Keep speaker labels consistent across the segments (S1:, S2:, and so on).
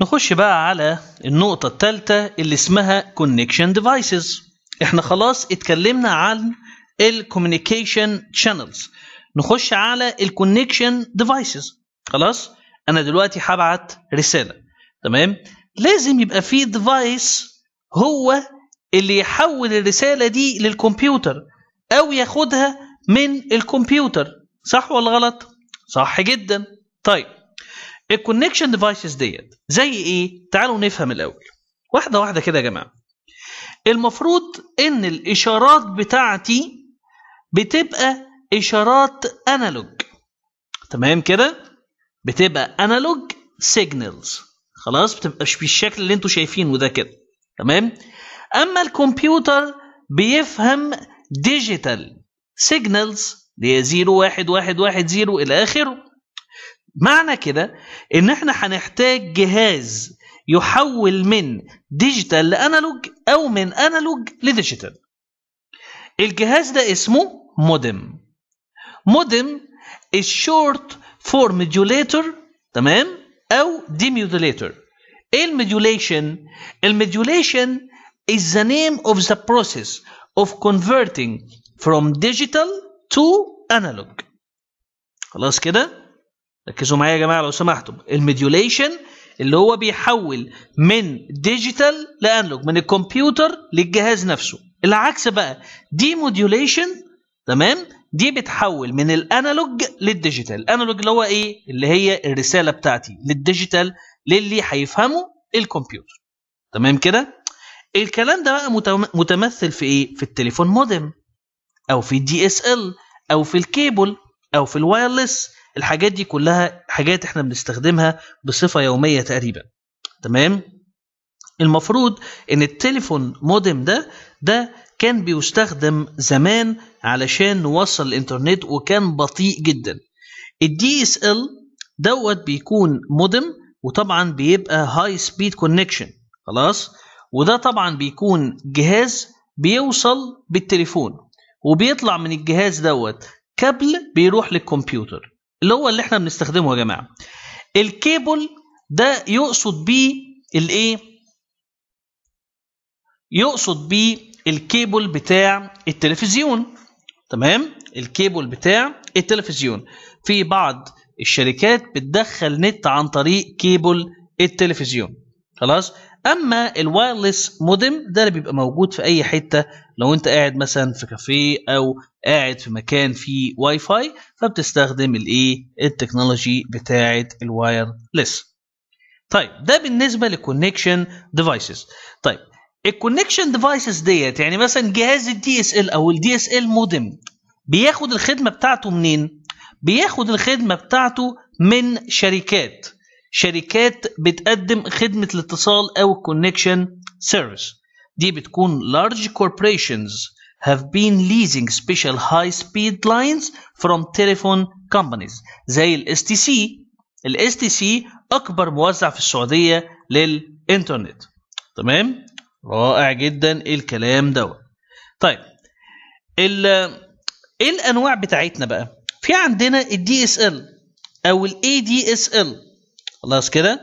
S1: نخش بقى على النقطة الثالثة اللي اسمها Connection Devices احنا خلاص اتكلمنا عن الكوميونيكيشن Channels نخش على الكونكشن Devices خلاص انا دلوقتي هبعت رسالة تمام لازم يبقى في ديفايس هو اللي يحول الرسالة دي للكمبيوتر او ياخدها من الكمبيوتر صح ولا غلط صح جدا طيب الكونكشن ديفايسز ديت زي ايه تعالوا نفهم الاول واحده واحده كده يا جماعه المفروض ان الاشارات بتاعتي بتبقى اشارات انالوج تمام كده بتبقى انالوج سيجنالز خلاص مش بالشكل اللي انتم شايفينه ده كده تمام اما الكمبيوتر بيفهم ديجيتال سيجنالز اللي هي 0 1 1 1 0 الى اخره معنى كده ان احنا هنحتاج جهاز يحول من ديجيتال لانالوج او من انالوج لديجيتال الجهاز ده اسمه مودم مودم الشورت فور ميديوليتر تمام او ديميوديليتر ايه الميديوليشن الميديوليشن is the name of the process of converting from digital to analog خلاص كده ركزوا معايا يا جماعه لو سمحتم الميديوليشن اللي هو بيحول من ديجيتال لانلوج من الكمبيوتر للجهاز نفسه العكس بقى دي موديوليشن تمام دي بتحول من الانالوج للديجيتال الانالوج اللي هو ايه اللي هي الرساله بتاعتي للديجيتال للي هيفهمه الكمبيوتر تمام كده الكلام ده بقى متمثل في ايه في التليفون مودم او في الدي اس ال او في الكيبل او في الوايرلس الحاجات دي كلها حاجات احنا بنستخدمها بصفه يوميه تقريبا تمام المفروض ان التليفون مودم ده ده كان بيستخدم زمان علشان نوصل الانترنت وكان بطيء جدا الدي اس ال دوت بيكون مودم وطبعا بيبقى هاي سبيد كونكشن خلاص وده طبعا بيكون جهاز بيوصل بالتليفون وبيطلع من الجهاز دوت كابل بيروح للكمبيوتر اللي هو اللي احنا بنستخدمه يا جماعه الكيبل ده يقصد بيه الايه يقصد بيه الكيبل بتاع التلفزيون تمام الكيبل بتاع التلفزيون في بعض الشركات بتدخل نت عن طريق كيبل التلفزيون خلاص اما الوايرلس مودم ده اللي بيبقى موجود في اي حته لو انت قاعد مثلا في كافيه او قاعد في مكان فيه واي فاي فبتستخدم الايه التكنولوجي بتاعه الوايرلس طيب ده بالنسبه للكونكشن ديفايسز طيب الكونكشن ديفايسز ديت يعني مثلا جهاز الدي اس ال او الدي اس ال مودم بياخد الخدمه بتاعته منين بياخد الخدمه بتاعته من شركات شركات بتقدم خدمه الاتصال او connection service دي بتكون large corporations have been leasing special high speed lines from telephone companies زي الاس تي سي الاس تي سي اكبر موزع في السعوديه للانترنت تمام رائع جدا الكلام دوت طيب ايه الانواع بتاعتنا بقى في عندنا الدي اس ال او الاي دي اس ال خلاص كده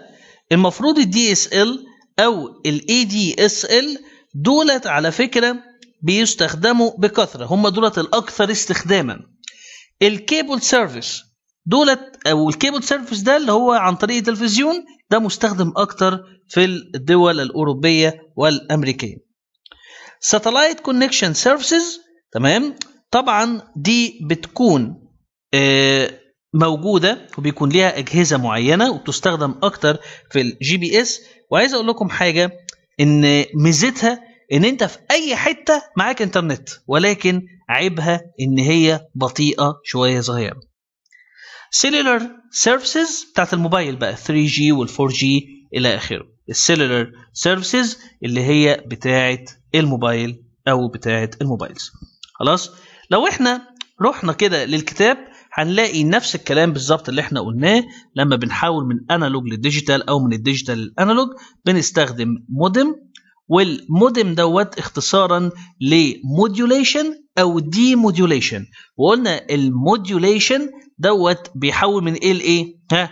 S1: المفروض الدي اس ال او الاي دي اس ال دولت على فكره بيستخدموا بكثره هم دولت الاكثر استخداما الكيبل سيرفيس دولت او الكيبل سيرفيس ده اللي هو عن طريق التلفزيون ده مستخدم اكتر في الدول الاوروبيه والامريكيه ساتلايت كونكشن سيرفيسز تمام طبعا دي بتكون آه موجوده وبيكون ليها اجهزه معينه وبتستخدم اكتر في الجي بي اس وعايز اقول لكم حاجه ان ميزتها ان انت في اي حته معاك انترنت ولكن عيبها ان هي بطيئه شويه صغيره سيلولار سيرفيسز بتاعت الموبايل بقى 3G وال 4G الى اخره السيلولار سيرفيسز اللي هي بتاعت الموبايل او بتاعت الموبايلز خلاص لو احنا رحنا كده للكتاب هنلاقي نفس الكلام بالظبط اللي احنا قلناه لما بنحاول من انالوج للديجيتال او من الديجيتال للانالوج بنستخدم مودم والمودم دوت اختصارا لموديوليشن او دي موديوليشن وقلنا الموديوليشن دوت بيحول من ايه لايه ها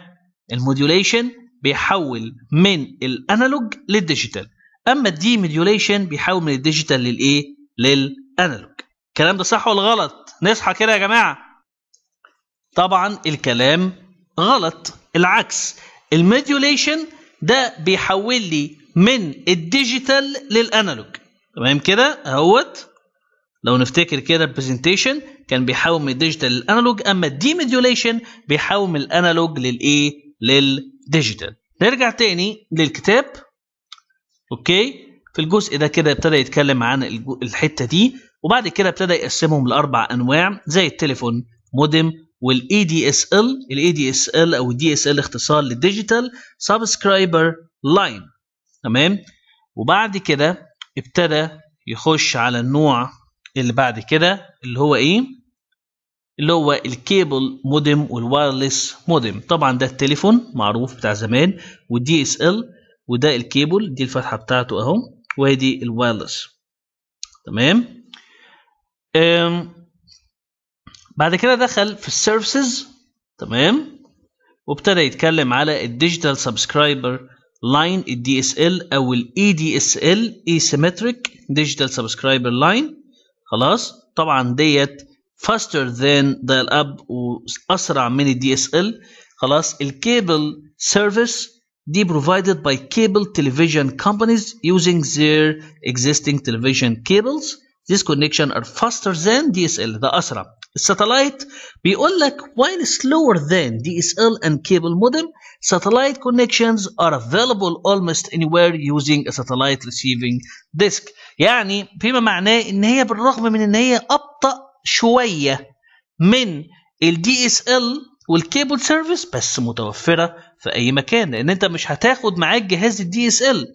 S1: الموديوليشن بيحول من الانالوج للديجيتال اما الدي موديوليشن بيحول من الديجيتال للايه للانالوج الكلام ده صح ولا غلط نصحى كده يا جماعه طبعا الكلام غلط العكس الميديوليشن ده بيحول لي من الديجيتال للانالوج تمام كده اهوت لو نفتكر كده البرزنتيشن كان بيحول من الديجيتال للانالوج اما الدي ميديوليشن بيحول من الانالوج للايه للديجيتال نرجع تاني للكتاب اوكي في الجزء ده كده ابتدى يتكلم عن الحته دي وبعد كده ابتدى يقسمهم لاربع انواع زي التليفون مودم والاي دي اس ال الاي دي اس ال او الدي اس ال اختصار للديجيتال سبسكرايبر لاين تمام وبعد كده ابتدى يخش على النوع اللي بعد كده اللي هو ايه اللي هو الكيبل مودم والوايرلس مودم طبعا ده التليفون معروف بتاع زمان والدي اس ال وده الكيبل دي الفتحه بتاعته اهو وادي الوايرلس تمام بعد كده دخل في السيرفيسز تمام وابتدى يتكلم على الديجيتال سبسكرايبر لاين الدي اس ال او الاي دي اس ال ايسيمتريك ديجيتال سبسكرايبر لاين خلاص طبعا ديت faster than dial up واسرع من الدي اس ال خلاص الكيبل سيرفيس دي provided by cable television companies using their existing television cables this connection are faster than ال ده اسرع الساتلايت بيقول لك while slower than DSL and cable modem satellite connections are available almost anywhere using a satellite receiving disk يعني فيما معناه ان هي بالرغم من ان هي ابطأ شوية من ال DSL والكيبل سيرفيس بس متوفرة في اي مكان لان انت مش هتاخد معاك جهاز الدي اس ال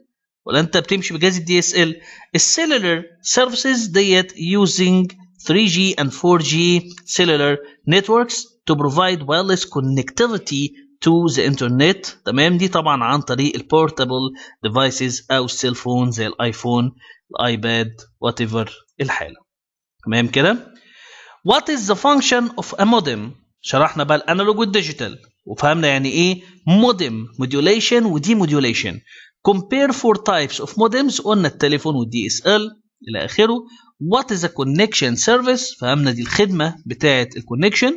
S1: ولا انت بتمشي بجهاز الدي اس ال السيلولر سيرفيسز ديت يوزنج 3G and 4G cellular networks to provide wireless connectivity to the internet تمام دي طبعا عن طريق portable devices او السيل فون زي الايفون الايباد وات ايفر الحاله تمام كده what is the function of a modem شرحنا بقى الانالوج والديجيتال وفهمنا يعني ايه modem modulation ودي modulation compare four types of modems قلنا التليفون والدي اس ال الى اخره وات از كونكشن سيرفيس فهمنا دي الخدمه بتاعه الكونكشن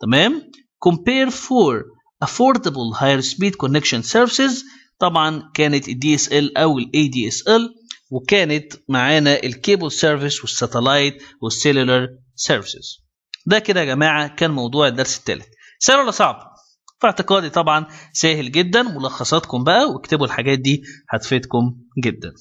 S1: تمام compare for affordable higher speed connection services طبعا كانت الدي اس ال او الاي دي اس ال وكانت معانا الكيبل سيرفيس والساتلايت والسيلولر سيرفيسز ده كده يا جماعه كان موضوع الدرس الثالث سهل ولا صعب في اعتقادي طبعا سهل جدا ملخصاتكم بقى واكتبوا الحاجات دي هتفيدكم جدا